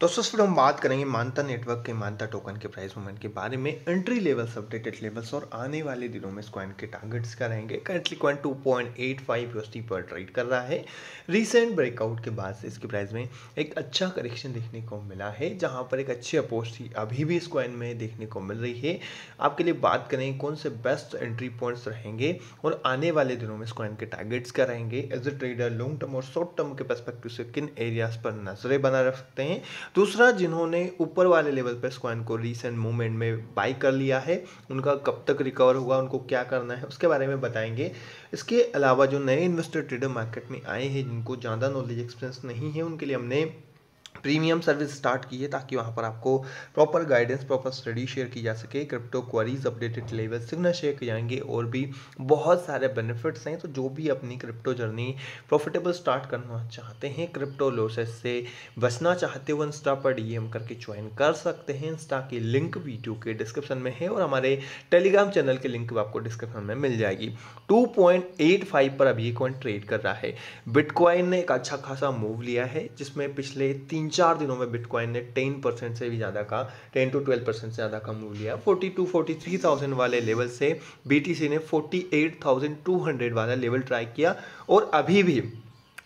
दोस्तों इस वीडियो हम बात करेंगे मानता नेटवर्क के मानता टोकन के प्राइस मूवमेंट के बारे में एंट्री लेवल्स अपडेटेड लेवल्स और आने वाले दिनों में स्क्वाइन के टारगेट्स क्या रहेंगे करंटली क्वाइन टू पॉइंट पर ट्रेड कर रहा है रीसेंट ब्रेकआउट के बाद से इसके प्राइस में एक अच्छा करेक्शन देखने को मिला है जहाँ पर एक अच्छी अपोस्ट अभी भी स्क्वाइन में देखने को मिल रही है आपके लिए बात करें कौन से बेस्ट एंट्री पॉइंट्स रहेंगे और आने वाले दिनों में स्क्वाइन के टारगेट्स क्या रहेंगे as a trader long term और शॉर्ट टर्म के परस्पेक्टिव से किन एरियाज पर नजरें बना रख सकते हैं दूसरा जिन्होंने ऊपर वाले लेवल पर स्क्वाइन को रिसेंट मूवमेंट में बाई कर लिया है उनका कब तक रिकवर होगा उनको क्या करना है उसके बारे में बताएंगे इसके अलावा जो नए इन्वेस्टर ट्रेडर मार्केट में आए हैं जिनको ज़्यादा नॉलेज एक्सपीरियंस नहीं है उनके लिए हमने प्रीमियम सर्विस स्टार्ट की है ताकि वहाँ पर आपको proper guidance proper study share की जा सके crypto queries updated level signal share किए जाएंगे और भी बहुत सारे बेनिफिट्स हैं तो जो भी अपनी क्रिप्टो जर्नी प्रॉफिटेबल स्टार्ट करना चाहते हैं क्रिप्टो लोसेस से बचना चाहते हो इंस्टा पर डी करके ज्वाइन कर सकते हैं इंस्टा की लिंक वीडियो के डिस्क्रिप्शन में है और हमारे टेलीग्राम चैनल की लिंक भी आपको डिस्क्रिप्शन में मिल जाएगी टू पर अभी कॉइन ट्रेड कर रहा है बिटकॉइन ने एक अच्छा खासा मूव लिया है जिसमें पिछले तीन तीन चार दिनों में बिटकॉइन ने टेन परसेंट से भी ज़्यादा का टेन टू ट्वेल्व परसेंट से ज़्यादा का मूव लिया forty two forty three thousand वाले लेवल से बीटीसी ने forty eight thousand two hundred वाला लेवल ट्राई किया और अभी भी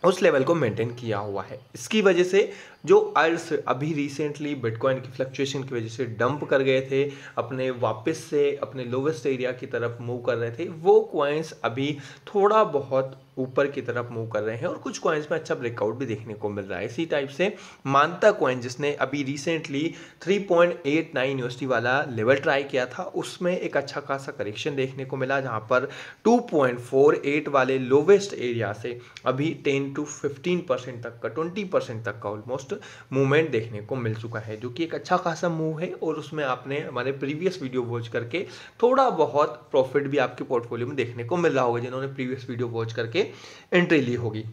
उस लेवल को मेंटेन किया हुआ है इसकी वजह से जो अर्स अभी रिसेंटली बिटकॉइन की फ्लक्चुएशन की वजह से डंप कर गए थे अपने वापस से अपने लोवेस्ट एरिया की तरफ मूव कर रहे थे वो क्वाइंस अभी थोड़ा बहुत ऊपर की तरफ मूव कर रहे हैं और कुछ कॉइन्स में अच्छा ब्रेकआउट भी देखने को मिल रहा है इसी टाइप से मानता क्वाइन जिसने अभी रिसेंटली 3.89 पॉइंट वाला लेवल ट्राई किया था उसमें एक अच्छा खासा करेक्शन देखने को मिला जहां पर 2.48 वाले लोवेस्ट एरिया से अभी 10 टू 15 परसेंट तक का 20 परसेंट तक का ऑलमोस्ट ऑलमोस्ट मूवमेंट देखने को मिल चुका है जो कि एक अच्छा खासा मूव है और उसमें आपने हमारे प्रीवियस वीडियो वॉच करके थोड़ा बहुत प्रॉफिट भी आपके पोर्टफोलियो में देखने को मिल रहा होगा जिन्होंने प्रीवियस वीडियो वॉच करके एंट्री ली होगी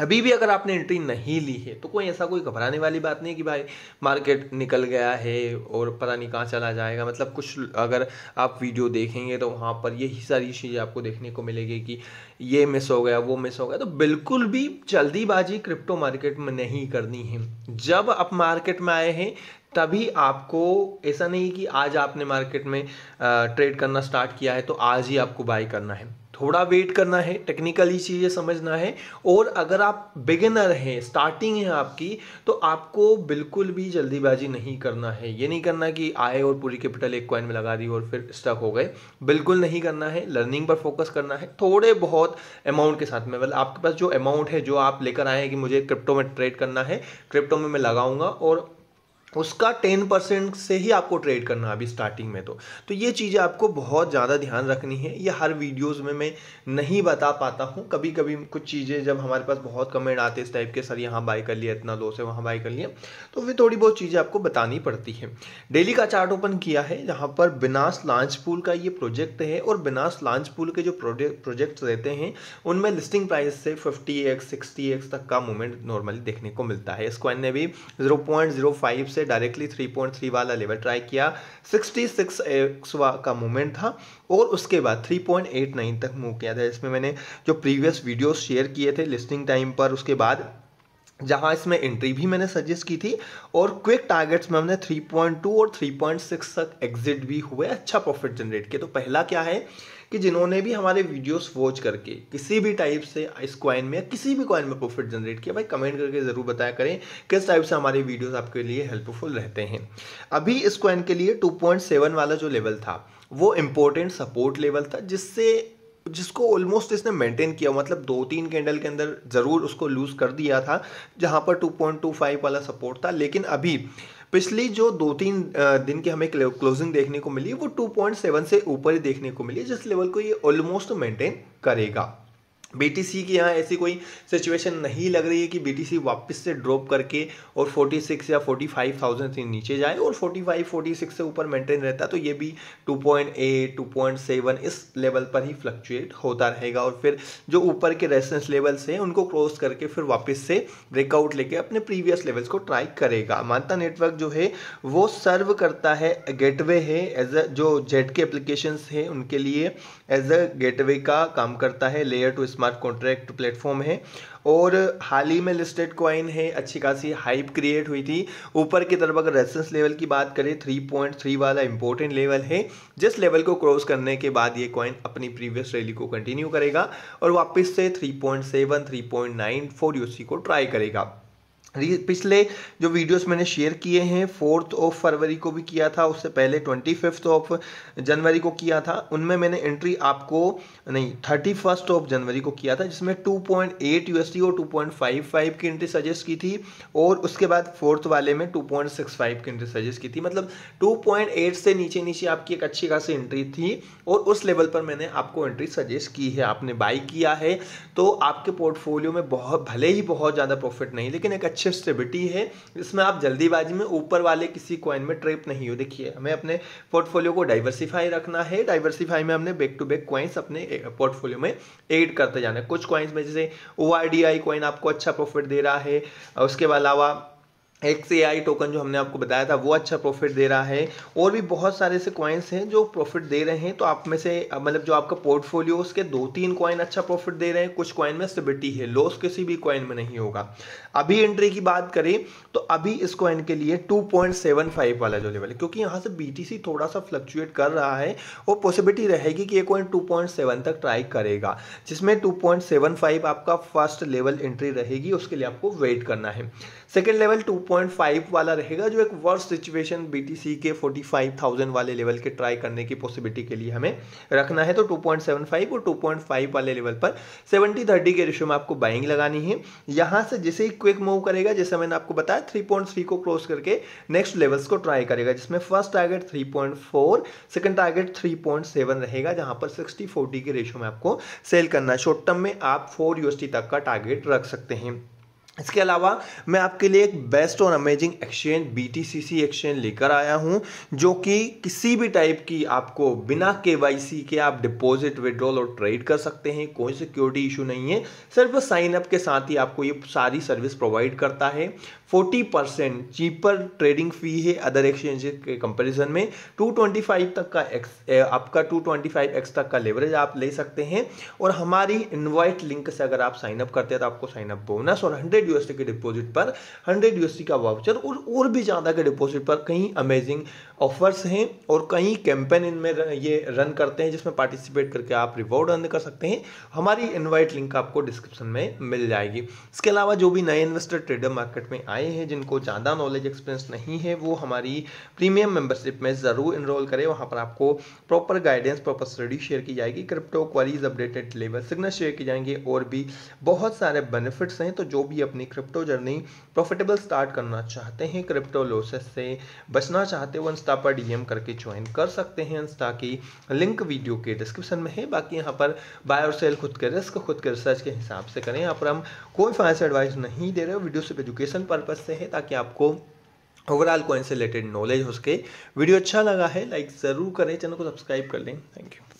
अभी भी अगर आपने एंट्री नहीं ली है तो कोई ऐसा कोई घबराने वाली बात नहीं कि भाई मार्केट निकल गया है और पता नहीं कहाँ चला जाएगा मतलब कुछ अगर आप वीडियो देखेंगे तो वहाँ पर यही सारी चीज़ें आपको देखने को मिलेगी कि ये मिस हो गया वो मिस हो गया तो बिल्कुल भी जल्दीबाजी क्रिप्टो मार्केट में नहीं करनी है जब आप मार्केट में आए हैं तभी आपको ऐसा नहीं कि आज आपने मार्केट में ट्रेड करना स्टार्ट किया है तो आज ही आपको बाई करना है थोड़ा वेट करना है टेक्निकली चीज़ें समझना है और अगर आप बिगिनर हैं स्टार्टिंग है आपकी तो आपको बिल्कुल भी जल्दीबाजी नहीं करना है ये नहीं करना कि आए और पूरी कैपिटल एक कॉइन में लगा दी और फिर स्टक हो गए बिल्कुल नहीं करना है लर्निंग पर फोकस करना है थोड़े बहुत अमाउंट के साथ में मतलब आपके पास जो अमाउंट है जो आप लेकर आए हैं कि मुझे क्रिप्टो में ट्रेड करना है क्रिप्टो में मैं लगाऊंगा और उसका टेन परसेंट से ही आपको ट्रेड करना अभी स्टार्टिंग में तो तो ये चीज़ें आपको बहुत ज़्यादा ध्यान रखनी है ये हर वीडियोस में मैं नहीं बता पाता हूँ कभी कभी कुछ चीज़ें जब हमारे पास बहुत कमेंट आते इस टाइप के सर यहाँ बाय कर लिया इतना लॉस है वहाँ बाय कर लिया तो फिर थोड़ी बहुत चीज़ें आपको बतानी पड़ती है डेली का चार्ट ओपन किया है जहाँ पर बिनास लांच पूल का ये प्रोजेक्ट है और बिनास लांच पूल के जो प्रोजेक्ट रहते हैं उनमें लिस्टिंग प्राइस से फिफ्टी एक्स तक का मूवमेंट नॉर्मली देखने को मिलता है स्क्वाइन ने भी जीरो से से डायरेक्टली 3.3 वाला लेवल ट्राई किया 66 एक्स का मूवमेंट था और उसके बाद 3.89 तक मूव किया था इसमें मैंने जो प्रीवियस वीडियोस शेयर किए थे लिस्टिंग टाइम पर उसके बाद जहाँ इसमें एंट्री भी मैंने सजेस्ट की थी और क्विक टारगेट्स में हमने 3.2 और 3.6 तक एग्जिट भी हुए अच्छा प्रॉफिट जनरेट किया तो पहला क्या है कि जिन्होंने भी हमारे वीडियोस वॉच करके किसी भी टाइप से इस क्वाइन में या किसी भी क्वाइन में प्रॉफिट जनरेट किया भाई कमेंट करके ज़रूर बताया करें किस टाइप से हमारे वीडियोस आपके लिए हेल्पफुल रहते हैं अभी इस क्वाइन के लिए 2.7 वाला जो लेवल था वो इम्पोर्टेंट सपोर्ट लेवल था जिससे जिसको ऑलमोस्ट इसने मेंटेन किया मतलब दो तीन कैंडल के अंदर ज़रूर उसको लूज़ कर दिया था जहाँ पर 2.25 वाला सपोर्ट था लेकिन अभी पिछली जो दो तीन दिन की हमें क्लोजिंग देखने को मिली वो 2.7 से ऊपर ही देखने को मिली जिस लेवल को ये ऑलमोस्ट मेंटेन करेगा बीटीसी की यहाँ ऐसी कोई सिचुएशन नहीं लग रही है कि बीटीसी वापस से ड्रॉप करके और 46 या 45,000 से नीचे जाए और 45, 46 से ऊपर मेंटेन रहता है तो ये भी 2.8, 2.7 इस लेवल पर ही फ्लक्चुएट होता रहेगा और फिर जो ऊपर के रेजिस्टेंस लेवल्स हैं उनको क्रॉस करके फिर वापस से ब्रेकआउट लेके अपने प्रीवियस लेवल्स को ट्राई करेगा मानता नेटवर्क जो है वो सर्व करता है गेटवे है एज अ जो जेट के एप्लीकेशन है उनके लिए एज अ गेटवे का काम करता है layer two smart smart contract platform है और हाल ही में लिस्टेड कॉइन है अच्छी खासी हाइप क्रिएट हुई थी ऊपर की तरफ अगर रेसेंस लेवल की बात करें 3.3 वाला इंपॉर्टेंट लेवल है जिस लेवल को क्रॉस करने के बाद ये कॉइन अपनी प्रीवियस रैली को कंटिन्यू करेगा और वापस से 3.7 3.9 4 यूसी को ट्राई करेगा पिछले जो वीडियोस मैंने शेयर किए हैं फोर्थ ऑफ फरवरी को भी किया था उससे पहले ट्वेंटी फिफ्थ ऑफ जनवरी को किया था उनमें मैंने एंट्री आपको नहीं थर्टी फर्स्ट ऑफ जनवरी को किया था जिसमें 2.8 यूएसडी और 2.55 की एंट्री सजेस्ट की थी और उसके बाद फोर्थ वाले में 2.65 की एंट्री सजेस्ट की थी मतलब 2.8 से नीचे नीचे आपकी एक अच्छी खासी एंट्री थी और उस लेवल पर मैंने आपको एंट्री सजेस्ट की है आपने बाई किया है तो आपके पोर्टफोलियो में बहुत भले ही बहुत ज़्यादा प्रॉफिट नहीं लेकिन एक अच्छी स्टेबिलिटी है इसमें आप जल्दीबाजी में ऊपर वाले किसी कॉइन में ट्रेप नहीं हो देखिए हमें अपने पोर्टफोलियो को डाइवर्सिफाई रखना है डाइवर्सिफाई में हमने बैक टू बैक क्वाइंस अपने पोर्टफोलियो में एड करते जाना है कुछ क्वाइंस में जैसे ओ आर डी आई आपको अच्छा प्रॉफिट दे रहा है उसके अलावा एक्स ए आई टोकन जो हमने आपको बताया था वो अच्छा प्रॉफिट दे रहा है और भी बहुत सारे ऐसे कॉइन्स हैं जो प्रॉफिट दे रहे हैं तो आप में से मतलब जो आपका पोर्टफोलियो उसके दो तीन कॉइन अच्छा प्रॉफिट दे रहे हैं कुछ कॉइन में स्टेबिलिटी है लॉस किसी भी कॉइन में नहीं होगा अभी एंट्री की बात करें तो अभी इस कॉइन के लिए टू वाला जो लेवल है क्योंकि यहाँ से बी थोड़ा सा फ्लक्चुएट कर रहा है वो पॉसिबिलिटी रहेगी कि ये कॉइन टू तक ट्राई करेगा जिसमें टू आपका फर्स्ट लेवल एंट्री रहेगी उसके लिए आपको वेट करना है सेकेंड लेवल 2.5 वाला रहेगा जो एक वर्स्ट सिचुएशन बी के 45,000 वाले लेवल के ट्राई करने की पॉसिबिलिटी के लिए हमें रखना है तो 2.75 और 2.5 वाले लेवल पर 70 30 के रिश्यो में आपको बाइंग लगानी है यहाँ से जैसे ही क्विक मूव करेगा जैसे मैंने आपको बताया 3.3 को क्लोज करके नेक्स्ट लेवल्स को ट्राई करेगा जिसमें first target three point target three रहेगा जहाँ पर सिक्सटी फोर्टी के रेशो में आपको सेल करना है शॉर्ट टर्म में आप फोर यूएसटी तक का टारगेट रख सकते हैं इसके अलावा मैं आपके लिए एक बेस्ट और अमेजिंग एक्सचेंज बीटीसीसी एक्सचेंज लेकर आया हूं जो कि किसी भी टाइप की आपको बिना केवाईसी के आप डिपॉजिट विड्रॉल और ट्रेड कर सकते हैं कोई सिक्योरिटी इशू नहीं है सिर्फ साइन अप के साथ ही आपको ये सारी सर्विस प्रोवाइड करता है 40 परसेंट चीपर ट्रेडिंग फ़ी है अदर एक्सचेंज के कंपेरिजन में फाइव तक का एक्स आपका एक्स तक का लेवरेज आप ले सकते हैं और हमारी इन्वाइट लिंक से अगर आप साइन अप करते हैं तो आपको साइनअप बोनस और हंड्रेड हंड्रेड यूएसडी के डिपॉजिट पर हंड्रेड यूएसडी का वाउचर और और भी ज़्यादा के डिपॉजिट पर कहीं अमेजिंग ऑफर्स हैं और कई कैंपेन इनमें ये रन करते हैं जिसमें पार्टिसिपेट करके आप रिवॉर्ड अर्न कर सकते हैं हमारी इनवाइट लिंक आपको डिस्क्रिप्शन में मिल जाएगी इसके अलावा जो भी नए इन्वेस्टर ट्रेडर मार्केट में आए हैं जिनको ज़्यादा नॉलेज एक्सपीरियंस नहीं है वो हमारी प्रीमियम मेंबरशिप में ज़रूर इनरोल करें वहाँ पर आपको proper guidance proper study share की जाएगी crypto queries updated level signal share किए जाएंगे और भी बहुत सारे बेनिफिट्स हैं तो जो भी अपनी क्रिप्टो जर्नी प्रॉफिटेबल स्टार्ट करना चाहते हैं क्रिप्टो लोसेस से बचना चाहते हैं स्टार्ट इंस्टा पर डीएम करके ज्वाइन कर सकते हैं इंस्टा की लिंक वीडियो के डिस्क्रिप्शन में है बाकी यहाँ पर बाय और सेल खुद के रिस्क खुद के रिसर्च के हिसाब से करें यहाँ पर हम कोई फाइनेंशियल एडवाइस नहीं दे रहे वीडियो सिर्फ एजुकेशन पर्पज से है ताकि आपको ओवरऑल कोइन से रिलेटेड नॉलेज हो सके वीडियो अच्छा लगा है लाइक ज़रूर करें चैनल को सब्सक्राइब कर लें थैंक यू